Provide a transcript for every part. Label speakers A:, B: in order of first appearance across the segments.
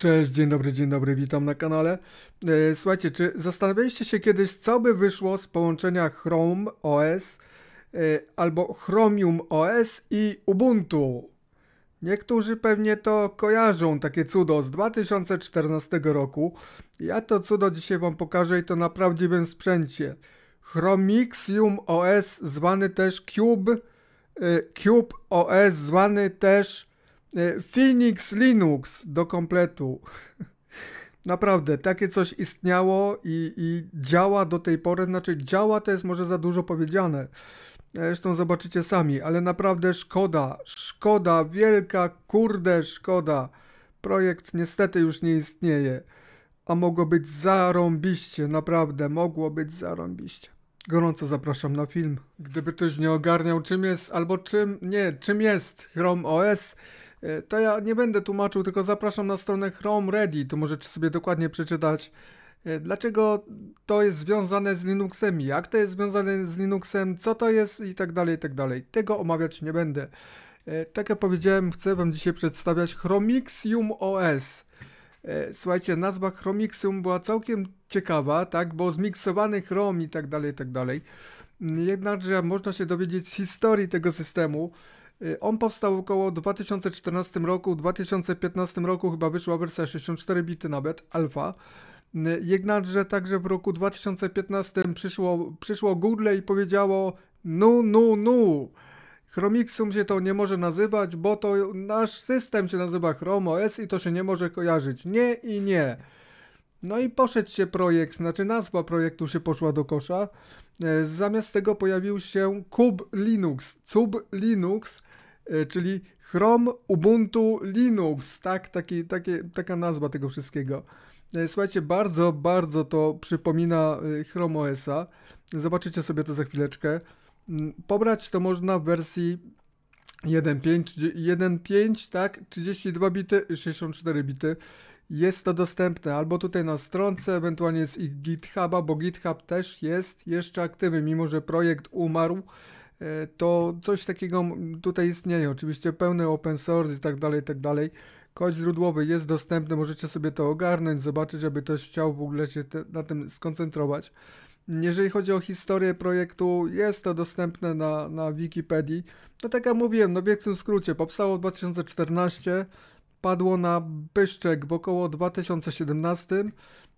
A: Cześć, dzień dobry, dzień dobry, witam na kanale. E, słuchajcie, czy zastanawialiście się kiedyś, co by wyszło z połączenia Chrome OS e, albo Chromium OS i Ubuntu? Niektórzy pewnie to kojarzą, takie cudo z 2014 roku. Ja to cudo dzisiaj Wam pokażę i to na prawdziwym sprzęcie. Chromixium OS, zwany też Cube, e, Cube OS, zwany też E, Phoenix Linux do kompletu. Naprawdę, takie coś istniało i, i, działa do tej pory. Znaczy, działa to jest może za dużo powiedziane. E, zresztą zobaczycie sami, ale naprawdę szkoda, szkoda, wielka, kurde szkoda. Projekt niestety już nie istnieje, a mogło być zarąbiście, naprawdę, mogło być zarąbiście. Gorąco zapraszam na film. Gdyby ktoś nie ogarniał czym jest, albo czym, nie, czym jest Chrome OS, E, to ja nie będę tłumaczył, tylko zapraszam na stronę Chrome Ready, tu możecie sobie dokładnie przeczytać, e, dlaczego to jest związane z Linuxem, jak to jest związane z Linuxem, co to jest i tak dalej, i tak dalej. Tego omawiać nie będę. E, tak jak powiedziałem, chcę Wam dzisiaj przedstawiać Chromixium OS. Słuchajcie, nazwa Chromixium była całkiem ciekawa, tak, bo zmiksowany chrom i tak dalej, i tak dalej. Jednakże można się dowiedzieć z historii tego systemu, Y, on powstał około 2014 roku, w 2015 roku chyba wyszła wersja 64 bity nawet, alfa. Y, jednakże także w roku 2015 przyszło, przyszło Google i powiedziało nu, nu, nu. Chromixum się to nie może nazywać, bo to nasz system się nazywa Chrome OS i to się nie może kojarzyć. Nie i nie. No i poszedł się projekt, znaczy nazwa projektu się poszła do kosza. E, zamiast tego pojawił się Kub Linux, Cub Linux, e, czyli Chrome Ubuntu Linux, tak? Taki, taka nazwa tego wszystkiego. E, słuchajcie, bardzo, bardzo to przypomina Chrome OS-a. Zobaczycie sobie to za chwileczkę. Mm, pobrać to można w wersji 1.5, 1.5, tak? 32 bity, 64 bity jest to dostępne albo tutaj na stronce, ewentualnie z ich GitHuba, bo GitHub też jest jeszcze aktywny, mimo że projekt umarł, e, to coś takiego tutaj istnieje. Oczywiście pełne open source i tak dalej, i tak dalej. Kod źródłowy jest dostępny, możecie sobie to ogarnąć, zobaczyć, aby ktoś chciał w ogóle się te, na tym skoncentrować. Jeżeli chodzi o historię projektu, jest to dostępne na, na Wikipedii. No tak jak mówiłem, no w wielkim skrócie, powstało w 2014, padło na Byszczek w około 2017.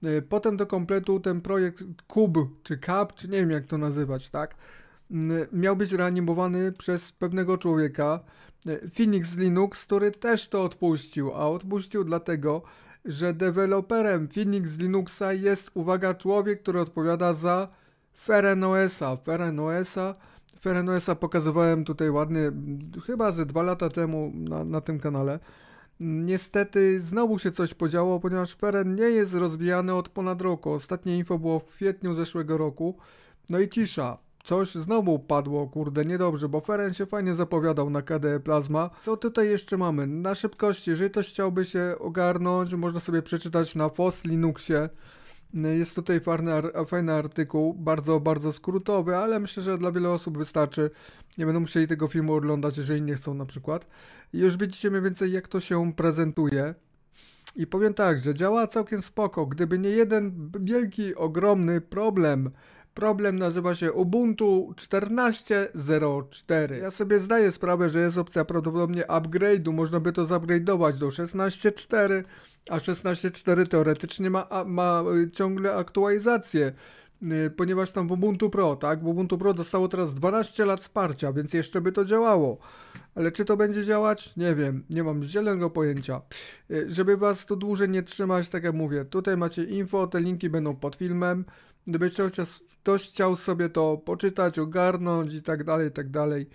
A: Y, potem do kompletu ten projekt Kub, czy Kap, czy nie wiem jak to nazywać, tak? Mm, miał być reanimowany przez pewnego człowieka, y, Phoenix Linux, który też to odpuścił, a odpuścił dlatego, że deweloperem Phoenix Linuxa jest, uwaga, człowiek, który odpowiada za FerenoSa. FerenoSa FerenoSa pokazywałem tutaj ładnie, mm, chyba ze dwa lata temu na, na tym kanale. Niestety znowu się coś podziało, ponieważ Peren nie jest rozbijany od ponad roku. Ostatnie info było w kwietniu zeszłego roku. No i cisza. Coś znowu padło, kurde, niedobrze, bo Feren się fajnie zapowiadał na KDE Plasma. Co tutaj jeszcze mamy? Na szybkości, jeżeli ktoś chciałby się ogarnąć, można sobie przeczytać na FOS Linuxie. Jest tutaj fajny, fajny artykuł, bardzo, bardzo skrótowy, ale myślę, że dla wielu osób wystarczy. Nie będą musieli tego filmu oglądać, jeżeli nie chcą na przykład. już widzicie mniej więcej jak to się prezentuje. I powiem tak, że działa całkiem spoko. Gdyby nie jeden wielki, ogromny problem, Problem nazywa się Ubuntu 14.04. Ja sobie zdaję sprawę, że jest opcja prawdopodobnie upgrade'u, można by to zupgrade'ować do 16.4, a 16.4 teoretycznie ma, ma y, ciągle aktualizację y, ponieważ tam w Ubuntu Pro, tak? W Ubuntu Pro dostało teraz 12 lat wsparcia, więc jeszcze by to działało. Ale czy to będzie działać? Nie wiem, nie mam zielonego pojęcia. Y, żeby was tu dłużej nie trzymać, tak jak mówię, tutaj macie info, te linki będą pod filmem. Gdybyś ktoś chciał sobie to poczytać, ogarnąć i tak dalej, i tak dalej,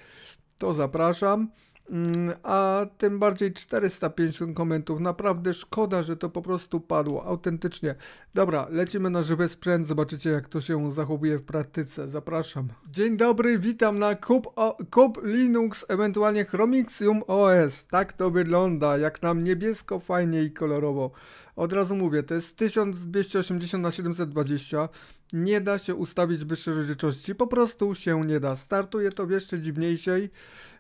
A: to zapraszam. Mm, a tym bardziej 450 komentów. Naprawdę szkoda, że to po prostu padło, autentycznie. Dobra, lecimy na żywy sprzęt, zobaczycie jak to się zachowuje w praktyce. Zapraszam. Dzień dobry, witam na Kub, o, Kub Linux, ewentualnie Chromixium OS. Tak to wygląda, jak nam niebiesko, fajnie i kolorowo. Od razu mówię, to jest 1280 na 720 nie da się ustawić wyższej rozdzielczości, po prostu się nie da. Startuje to w jeszcze dziwniejszej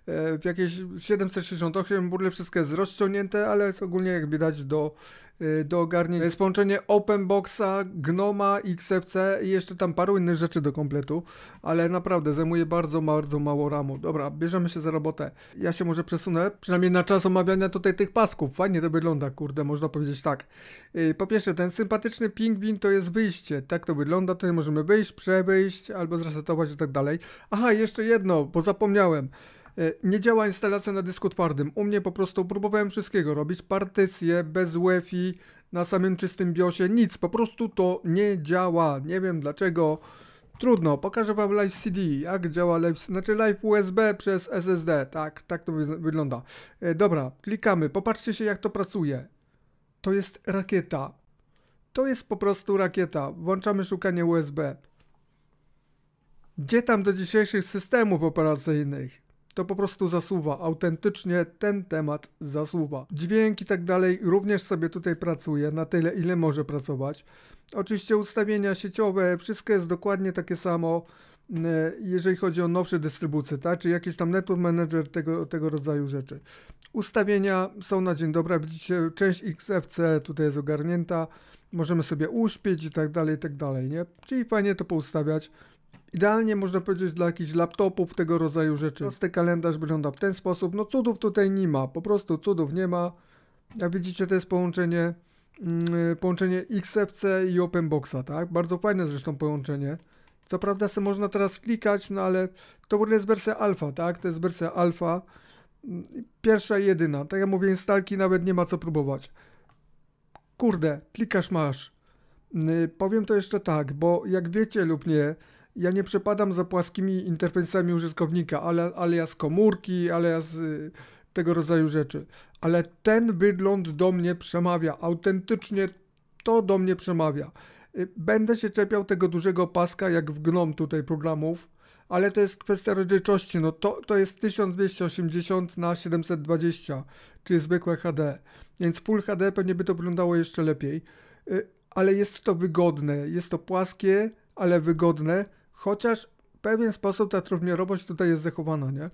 A: E, w jakieś 768 burle, wszystkie jest rozciągnięte, ale jest ogólnie jak widać do, e, do ogarnięcia. Jest połączenie OpenBoxa, Gnoma, XFC i jeszcze tam paru innych rzeczy do kompletu, ale naprawdę zajmuje bardzo, bardzo mało ramu. Dobra, bierzemy się za robotę. Ja się może przesunę, przynajmniej na czas omawiania tutaj tych pasków. Fajnie to wygląda, kurde, można powiedzieć tak. E, po pierwsze, ten sympatyczny pingwin to jest wyjście. Tak to wygląda, tutaj możemy wyjść, przebyjść albo zresetować i tak dalej. Aha, jeszcze jedno, bo zapomniałem. E, nie działa instalacja na dysku twardym. U mnie po prostu próbowałem wszystkiego robić, partycje, bez UEFI, na samym czystym biosie, nic, po prostu to nie działa. Nie wiem dlaczego. Trudno, pokażę wam live CD, jak działa live, znaczy live USB przez SSD, tak, tak to wygląda. E, dobra, klikamy, popatrzcie się jak to pracuje. To jest rakieta. To jest po prostu rakieta. Włączamy szukanie USB. Gdzie tam do dzisiejszych systemów operacyjnych? to po prostu zasuwa, autentycznie ten temat zasuwa. Dźwięk i tak dalej również sobie tutaj pracuje na tyle ile może pracować. Oczywiście ustawienia sieciowe, wszystko jest dokładnie takie samo e, jeżeli chodzi o nowsze dystrybucje, tak? czy jakiś tam network manager, tego, tego rodzaju rzeczy. Ustawienia są na dzień dobry, widzicie, część XFC tutaj jest ogarnięta, możemy sobie uśpić i tak dalej, i tak dalej, nie? Czyli fajnie to poustawiać. Idealnie można powiedzieć dla jakichś laptopów, tego rodzaju rzeczy. Prosty kalendarz wygląda w ten sposób. No cudów tutaj nie ma, po prostu cudów nie ma. Jak widzicie to jest połączenie, yy, połączenie XFC i OpenBoxa, tak? Bardzo fajne zresztą połączenie. Co prawda se można teraz klikać, no ale to w ogóle jest wersja alfa, tak? To jest wersja alfa. Mm, pierwsza i jedyna. Tak jak mówię, instalki nawet nie ma co próbować. Kurde, klikasz masz. Yy, powiem to jeszcze tak, bo jak wiecie lub nie, ja nie przepadam za płaskimi interfejsami użytkownika, ale, alias komórki, alias y, tego rodzaju rzeczy. Ale ten wygląd do mnie przemawia, autentycznie to do mnie przemawia. Y, będę się czepiał tego dużego paska, jak w gnom tutaj programów, ale to jest kwestia rozdzielczości, no to, to jest 1280 na 720, czyli zwykłe HD, więc Full HD pewnie by to wyglądało jeszcze lepiej, y, ale jest to wygodne, jest to płaskie, ale wygodne, Chociaż w pewien sposób ta trójmiarowość tutaj jest zachowana, nie?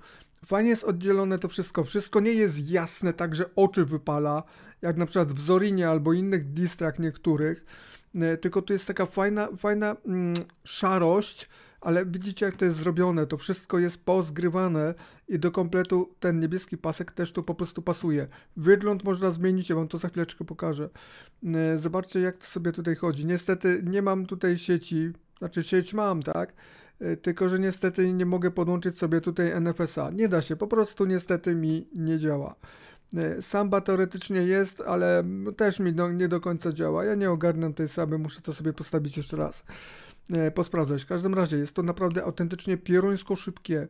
A: Fajnie jest oddzielone to wszystko. Wszystko nie jest jasne, tak że oczy wypala, jak na przykład w Zorinie albo innych distrach niektórych. E, tylko tu jest taka fajna, fajna mm, szarość, ale widzicie jak to jest zrobione, to wszystko jest pozgrywane i do kompletu ten niebieski pasek też tu po prostu pasuje. Wygląd można zmienić, ja wam to za chwileczkę pokażę. E, zobaczcie jak to sobie tutaj chodzi. Niestety nie mam tutaj sieci, znaczy sieć mam, tak? Y, tylko, że niestety nie mogę podłączyć sobie tutaj NFSa. Nie da się, po prostu niestety mi nie działa. Y, Samba teoretycznie jest, ale też mi do, nie do końca działa. Ja nie ogarnę tej Samby, muszę to sobie postawić jeszcze raz. Y, posprawdzać. W każdym razie jest to naprawdę autentycznie pieruńsko szybkie.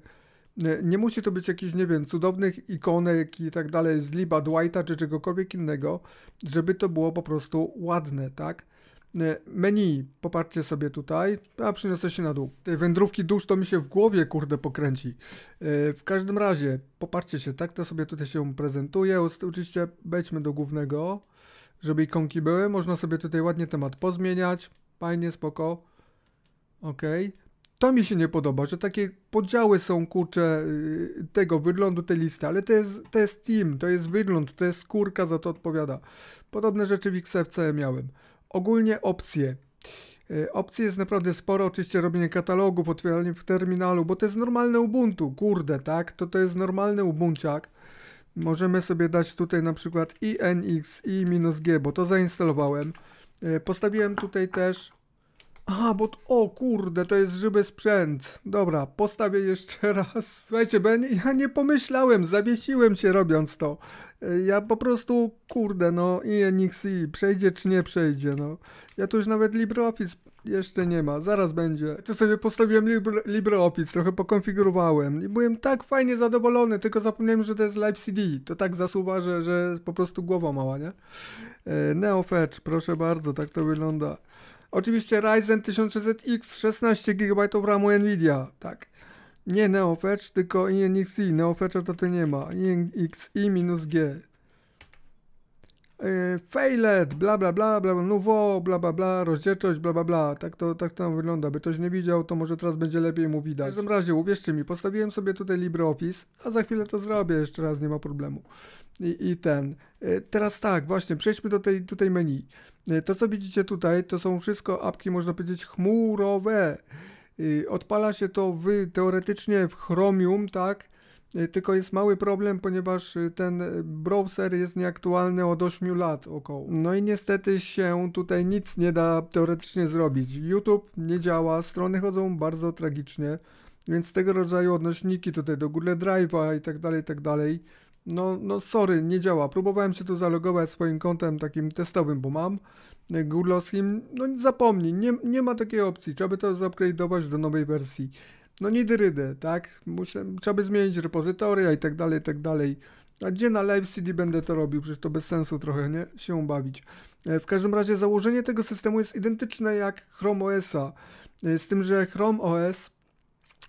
A: Nie musi to być jakichś, nie wiem, cudownych ikonek i tak dalej z Liba Dwighta czy czegokolwiek innego, żeby to było po prostu ładne, tak? E, menu, popatrzcie sobie tutaj, a przyniosę się na dół. Te wędrówki dusz to mi się w głowie kurde pokręci. E, w każdym razie, popatrzcie się, tak to sobie tutaj się prezentuje. Oczywiście wejdźmy do głównego, żeby ikonki były. Można sobie tutaj ładnie temat pozmieniać, fajnie, spoko. ok To mi się nie podoba, że takie podziały są, kurcze, y, tego wyglądu tej listy, ale to jest, to jest team, to jest wygląd, to jest skórka, za to odpowiada. Podobne rzeczy w XFC miałem. Ogólnie opcje. E, opcji jest naprawdę sporo, oczywiście robienie katalogów, otwieranie w terminalu, bo to jest normalne Ubuntu, kurde, tak? To to jest normalny Ubunciak. Możemy sobie dać tutaj na przykład INX i-g, bo to zainstalowałem. E, postawiłem tutaj też... Aha, bo... O kurde, to jest żywy sprzęt. Dobra, postawię jeszcze raz. Słuchajcie, Ben ja nie pomyślałem, zawiesiłem się robiąc to. Ja po prostu, kurde, no INXI, przejdzie czy nie przejdzie, no. Ja tu już nawet LibreOffice jeszcze nie ma, zaraz będzie. To sobie postawiłem Libre, LibreOffice, trochę pokonfigurowałem i byłem tak fajnie zadowolony, tylko zapomniałem, że to jest Live CD. To tak zasuwa, że, że po prostu głowa mała, nie? E, Neofetch, proszę bardzo, tak to wygląda. Oczywiście Ryzen 1600X, 16 GB RAMu NVIDIA, tak. Nie neofetch, tylko inxi. Neofetcha to tu nie ma. inxi minus g. E, failed, bla bla bla, bla nowo, bla bla bla, rozdzielczość, bla bla bla. Tak to, tak to wygląda. By ktoś nie widział, to może teraz będzie lepiej mu widać. W każdym razie, uwierzcie mi, postawiłem sobie tutaj LibreOffice, a za chwilę to zrobię, jeszcze raz nie ma problemu. I, i ten. E, teraz tak, właśnie, przejdźmy do tej, tutaj menu. E, to, co widzicie tutaj, to są wszystko apki, można powiedzieć, chmurowe. Y, odpala się to w, teoretycznie w Chromium, tak? Y, tylko jest mały problem, ponieważ y, ten browser jest nieaktualny od 8 lat około. No i niestety się tutaj nic nie da teoretycznie zrobić. YouTube nie działa, strony chodzą bardzo tragicznie, więc tego rodzaju odnośniki tutaj do Google Drive'a i tak dalej, i tak dalej no, no sorry, nie działa. Próbowałem się tu zalogować swoim kontem takim testowym, bo mam e, googlowskim. No zapomnij, nie, nie ma takiej opcji. Trzeba by to zupgrade'ować do nowej wersji. No nie dyrydę, tak? Muszę, trzeba by zmienić repozytoria i tak dalej, i tak dalej. A gdzie na live CD będę to robił? Przecież to bez sensu trochę, nie? Się bawić. E, w każdym razie założenie tego systemu jest identyczne jak Chrome OS-a. E, z tym, że Chrome OS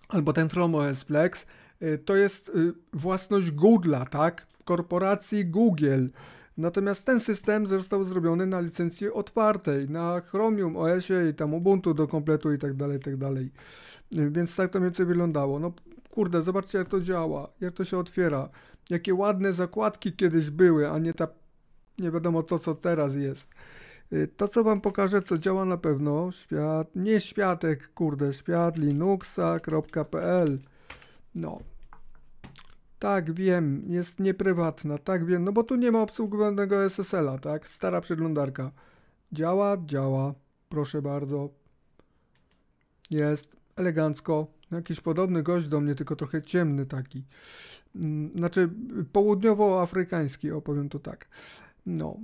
A: albo ten Chrome OS Flex Y, to jest y, własność Google'a, tak? Korporacji Google. Natomiast ten system został zrobiony na licencji otwartej, na Chromium OS-ie i tam Ubuntu do kompletu i tak dalej, i tak dalej. Y, więc tak to mniej więcej wyglądało. No kurde, zobaczcie jak to działa, jak to się otwiera. Jakie ładne zakładki kiedyś były, a nie ta nie wiadomo co, co teraz jest. To, co wam pokażę, co działa na pewno, świat, nie światek, kurde, światlinuxa.pl. linuxa.pl no. Tak, wiem, jest nieprywatna, tak wiem, no bo tu nie ma obsługiwanego SSL-a, tak? Stara przeglądarka. Działa, działa, proszę bardzo. Jest, elegancko. Jakiś podobny gość do mnie, tylko trochę ciemny taki. Mm, znaczy, południowoafrykański, opowiem to tak. No,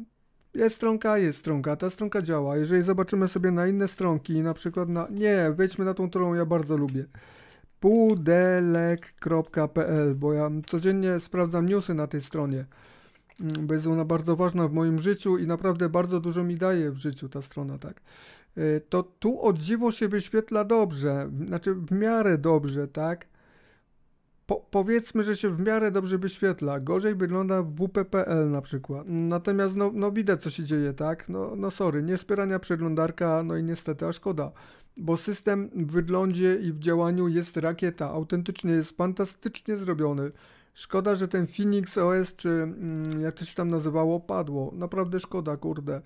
A: jest stronka, jest stronka, ta stronka działa. Jeżeli zobaczymy sobie na inne stronki, na przykład na... Nie, wejdźmy na tą, którą ja bardzo lubię pudelek.pl, bo ja codziennie sprawdzam newsy na tej stronie, mm, bo jest ona bardzo ważna w moim życiu i naprawdę bardzo dużo mi daje w życiu ta strona, tak. Y, to tu od dziwo się wyświetla dobrze, znaczy w miarę dobrze, tak po, powiedzmy, że się w miarę dobrze wyświetla. Gorzej wygląda WP.pl na przykład. Natomiast no, no widać, co się dzieje, tak? No, no sorry, niespierania przeglądarka, no i niestety, a szkoda. Bo system w wyglądzie i w działaniu jest rakieta. Autentycznie jest fantastycznie zrobiony. Szkoda, że ten Phoenix OS, czy mm, jak to się tam nazywało, padło. Naprawdę szkoda, kurde.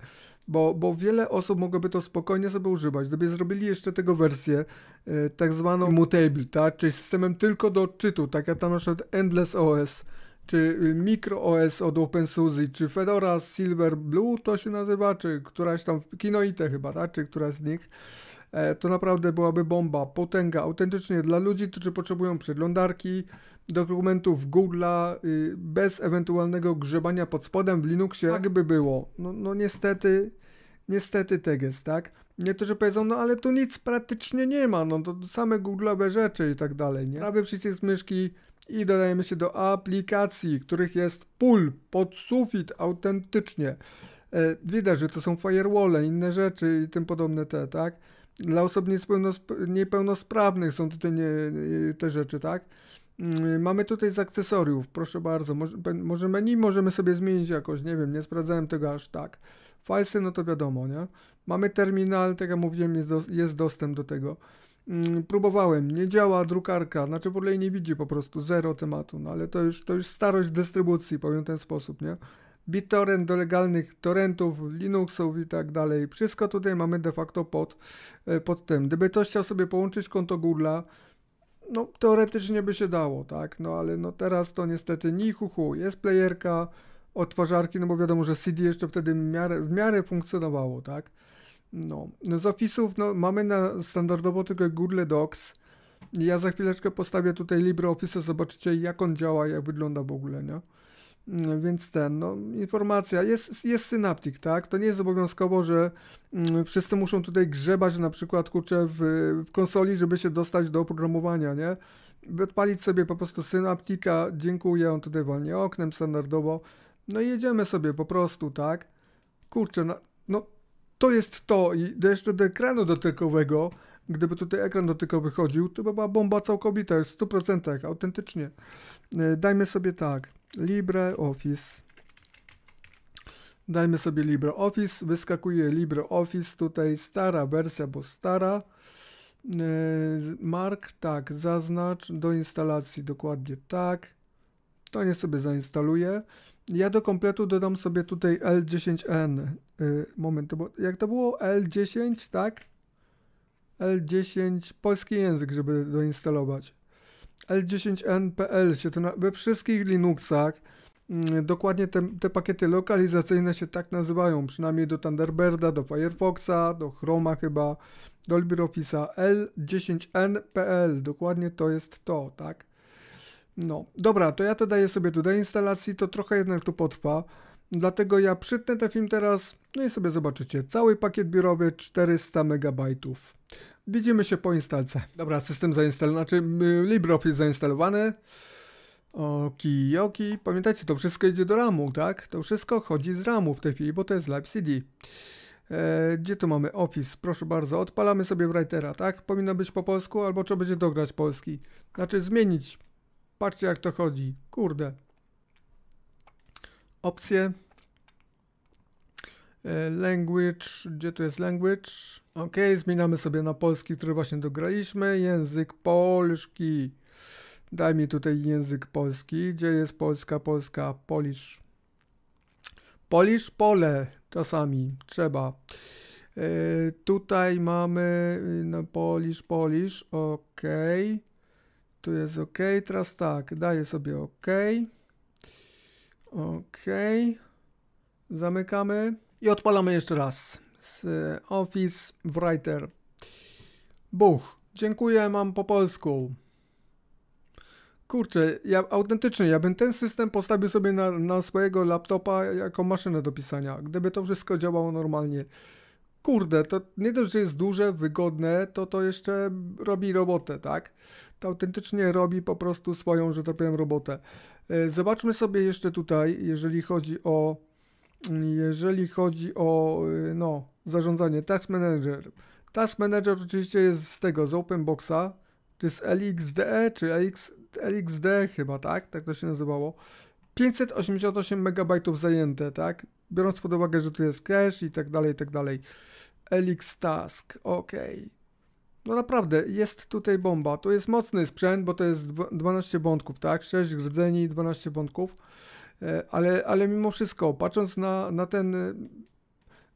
A: Bo, bo wiele osób mogłoby to spokojnie sobie używać. Gdyby zrobili jeszcze tego wersję, y, tak zwaną mutable, tak? czyli systemem tylko do odczytu, tak jak tam na przykład Endless OS, czy y, micro OS od OpenSUSE, czy Fedora Silver Blue to się nazywa, czy któraś tam, Kinoite chyba, tak? czy któraś z nich e, to naprawdę byłaby bomba, potęga, autentycznie dla ludzi, którzy potrzebują przeglądarki, dokumentów Google'a y, bez ewentualnego grzebania pod spodem w Linuxie, tak by było. No, no niestety, niestety tak jest, tak? Niektórzy powiedzą, no ale tu nic praktycznie nie ma, no to same Google'owe rzeczy i tak dalej, nie? Prawy przycisk myszki i dodajemy się do aplikacji, których jest pull pod sufit autentycznie. E, widać, że to są firewall, inne rzeczy i tym podobne te, tak? Dla osób niepełnosprawnych są tutaj nie, nie, te rzeczy, tak? Mm, mamy tutaj z akcesoriów, proszę bardzo, może, menu możemy sobie zmienić jakoś, nie wiem, nie sprawdzałem tego aż tak. Filesy, no to wiadomo, nie? Mamy terminal, tak jak mówiłem, jest, do, jest dostęp do tego. Mm, próbowałem, nie działa drukarka, znaczy w ogóle nie widzi po prostu, zero tematu, no ale to już, to już starość dystrybucji, powiem w ten sposób, nie? BitTorrent do legalnych torrentów, Linuxów i tak dalej. Wszystko tutaj mamy de facto pod, e, pod tym. Gdyby ktoś chciał sobie połączyć konto Google'a, no teoretycznie by się dało, tak, no ale no teraz to niestety ni hu, hu. jest playerka, odtwarzarki, no bo wiadomo, że CD jeszcze wtedy w miarę, w miarę funkcjonowało, tak, no, no z opisów, no mamy na standardowo tylko Google Docs, ja za chwileczkę postawię tutaj LibreOffice, zobaczycie jak on działa, jak wygląda w ogóle, nie? Mm, więc ten, no, informacja, jest, jest synaptik, tak? To nie jest obowiązkowo, że mm, wszyscy muszą tutaj grzebać na przykład, kurczę, w, w konsoli, żeby się dostać do oprogramowania, nie? Odpalić sobie po prostu synaptika, dziękuję, on tutaj walnie oknem standardowo, no i jedziemy sobie po prostu, tak? Kurczę, no, no to jest to i jeszcze do ekranu dotykowego, gdyby tutaj ekran dotykowy chodził, to by była bomba całkowita, już w 100%, autentycznie. E, dajmy sobie tak. LibreOffice. Dajmy sobie LibreOffice. Wyskakuje LibreOffice. Tutaj stara wersja, bo stara. E, Mark, tak, zaznacz do instalacji, dokładnie tak. To nie sobie zainstaluję. Ja do kompletu dodam sobie tutaj L10N. E, moment, bo jak to było? L10, tak? L10, polski język, żeby doinstalować. L10NPL się to na, we wszystkich Linuxach mm, dokładnie te, te, pakiety lokalizacyjne się tak nazywają, przynajmniej do Thunderbirda, do Firefoxa, do Chroma chyba, do LibreOffice'a L10NPL, dokładnie to jest to, tak? No, dobra, to ja to daję sobie tutaj do instalacji, to trochę jednak tu potrwa, dlatego ja przytnę ten film teraz, no i sobie zobaczycie, cały pakiet biurowy 400 MB. Widzimy się po instalce. Dobra, system znaczy, y, zainstalowany, znaczy LibreOffice zainstalowany. Oki, oki. Pamiętajcie, to wszystko idzie do ramu, tak? To wszystko chodzi z ramu w tej chwili, bo to jest Live CD. E, gdzie tu mamy Office? Proszę bardzo, odpalamy sobie Writera, tak? Powinno być po polsku, albo trzeba będzie dograć polski. Znaczy zmienić. Patrzcie jak to chodzi. Kurde. Opcje. E, language, gdzie tu jest language? Ok, zmieniamy sobie na polski, który właśnie dograliśmy. Język polski. Daj mi tutaj język polski. Gdzie jest Polska, Polska, Polish? Polish pole czasami trzeba. E, tutaj mamy y, na no, Polish, Polish. Ok. Tu jest ok. Teraz tak, daję sobie ok. Ok. Zamykamy. I odpalamy jeszcze raz z e, Office Writer. Buch, dziękuję, mam po polsku. Kurczę, ja autentycznie, ja bym ten system postawił sobie na, na swojego laptopa jako maszynę do pisania, gdyby to wszystko działało normalnie. Kurde, to nie dość, że jest duże, wygodne, to to jeszcze robi robotę, tak? To autentycznie robi po prostu swoją, że tak powiem, robotę. E, zobaczmy sobie jeszcze tutaj, jeżeli chodzi o jeżeli chodzi o y, no, zarządzanie Task Manager. Task Manager oczywiście jest z tego, z OpenBoxa, czy z LXDE, czy LX, LXD chyba, tak? Tak to się nazywało. 588 MB zajęte, tak? Biorąc pod uwagę, że tu jest cache i tak dalej, i tak dalej. LX Task, ok. No naprawdę, jest tutaj bomba. To jest mocny sprzęt, bo to jest 12 bątków, tak? 6 rdzeni, 12 bątków. E, ale, ale mimo wszystko, patrząc na, na ten e,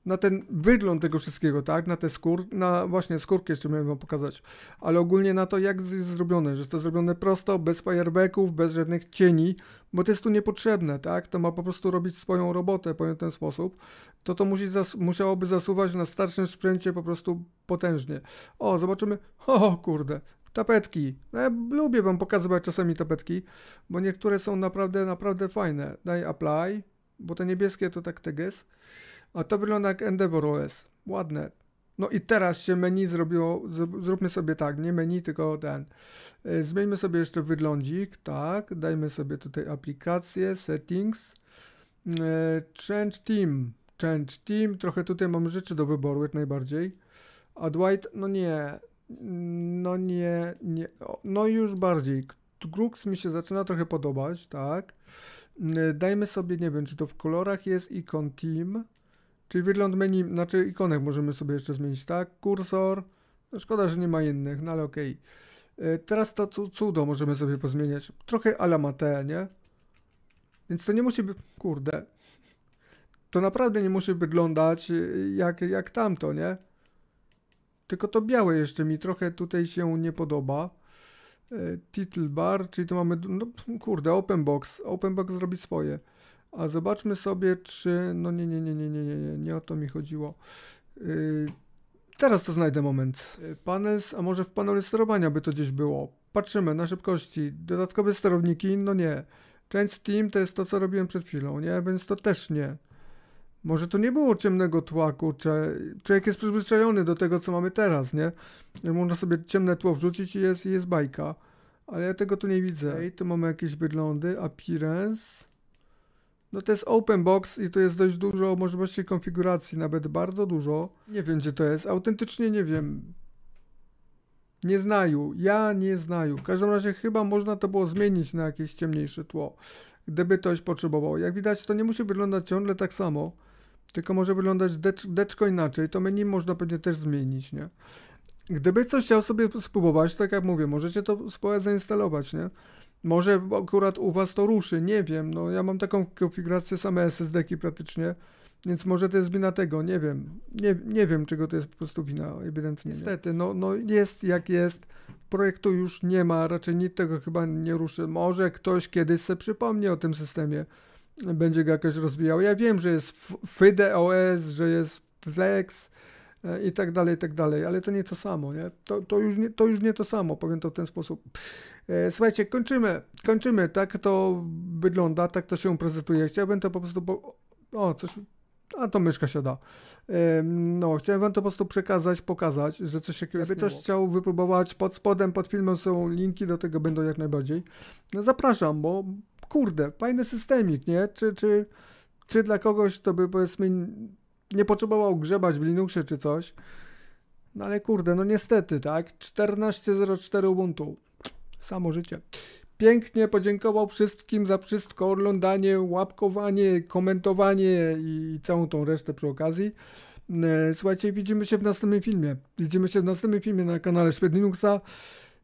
A: na ten wygląd tego wszystkiego, tak? Na te skór, na właśnie skórki jeszcze miałem wam pokazać, ale ogólnie na to, jak jest zrobione, że jest to zrobione prosto, bez fajerbeków, bez żadnych cieni, bo to jest tu niepotrzebne, tak? To ma po prostu robić swoją robotę, powiem w ten sposób, to to musi zas musiałoby zasuwać na starszym sprzęcie po prostu potężnie. O, zobaczymy, o kurde, Tapetki. No, ja lubię wam pokazywać czasami tapetki, bo niektóre są naprawdę, naprawdę fajne. Daj apply, bo te niebieskie to tak teges. A to wygląda jak Endeavor OS. Ładne. No i teraz się menu zrobiło, zróbmy sobie tak, nie menu, tylko ten. E, zmieńmy sobie jeszcze wyglądzik, tak, dajmy sobie tutaj aplikację, settings, e, change team, change team, trochę tutaj mam rzeczy do wyboru jak najbardziej. Add white, no nie, no nie, nie, no już bardziej. Grux mi się zaczyna trochę podobać, tak. Dajmy sobie, nie wiem, czy to w kolorach jest ikon team, czyli wygląd menu, znaczy ikonek możemy sobie jeszcze zmienić, tak. Kursor, no szkoda, że nie ma innych, no ale okej. Okay. E, teraz to cudo możemy sobie pozmieniać, trochę ala nie? Więc to nie musi być, kurde, to naprawdę nie musi wyglądać e, jak, jak tamto, nie? Tylko to białe jeszcze mi trochę tutaj się nie podoba. E, Title bar, czyli tu mamy, no kurde, open box. Open box zrobi swoje. A zobaczmy sobie, czy, no nie, nie, nie, nie, nie, nie, nie, nie o to mi chodziło. E, teraz to znajdę moment. E, Panels, a może w panelu sterowania by to gdzieś było. Patrzymy na szybkości, dodatkowe sterowniki, no nie. Część Team to jest to, co robiłem przed chwilą, nie? Więc to też nie. Może to nie było ciemnego tła, kurczę. Człowiek jest przyzwyczajony do tego, co mamy teraz, nie? Można sobie ciemne tło wrzucić i jest, jest bajka. Ale ja tego tu nie widzę. I tu mamy jakieś wyglądy, appearance. No to jest open box i to jest dość dużo możliwości konfiguracji, nawet bardzo dużo. Nie wiem, gdzie to jest, autentycznie nie wiem. Nie znaju, ja nie znaju. W każdym razie chyba można to było zmienić na jakieś ciemniejsze tło, gdyby ktoś potrzebował. Jak widać, to nie musi wyglądać ciągle tak samo tylko może wyglądać decz, deczko inaczej, to menu można pewnie też zmienić, nie? Gdyby coś chciał sobie spróbować, tak jak mówię, możecie to spróbować e zainstalować, nie? Może akurat u was to ruszy, nie wiem, no ja mam taką konfigurację same SSD-ki praktycznie, więc może to jest wina tego, nie wiem. Nie, nie wiem, czego to jest po prostu wina, ewidentnie. Niestety, no, no jest jak jest. Projektu już nie ma, raczej nikt tego chyba nie ruszy. Może ktoś kiedyś se przypomni o tym systemie będzie go jakoś rozwijał. Ja wiem, że jest FIDE że jest Flex e, i tak dalej, i tak dalej, ale to nie to samo, nie? To, to, już nie, to już nie to samo, powiem to w ten sposób. E, słuchajcie, kończymy, kończymy, tak to wygląda, tak to się prezentuje. Chciałbym to po prostu, po... o, coś, a to myszka się da. E, no, chciałem wam to po prostu przekazać, pokazać, że coś takiego Jakby ktoś chciał wypróbować, pod spodem, pod filmem są linki, do tego będą jak najbardziej. No, zapraszam, bo kurde, fajny systemik, nie? Czy, czy, czy dla kogoś, to by powiedzmy nie potrzebował grzebać w Linuxie czy coś. No ale kurde, no niestety, tak? 14.04 Ubuntu. Samo życie. Pięknie podziękował wszystkim za wszystko, oglądanie, łapkowanie, komentowanie i całą tą resztę przy okazji. E, słuchajcie, widzimy się w następnym filmie. Widzimy się w następnym filmie na kanale Linuxa.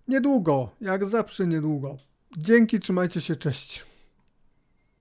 A: Niedługo, jak zawsze niedługo. Dzięki, trzymajcie się, cześć.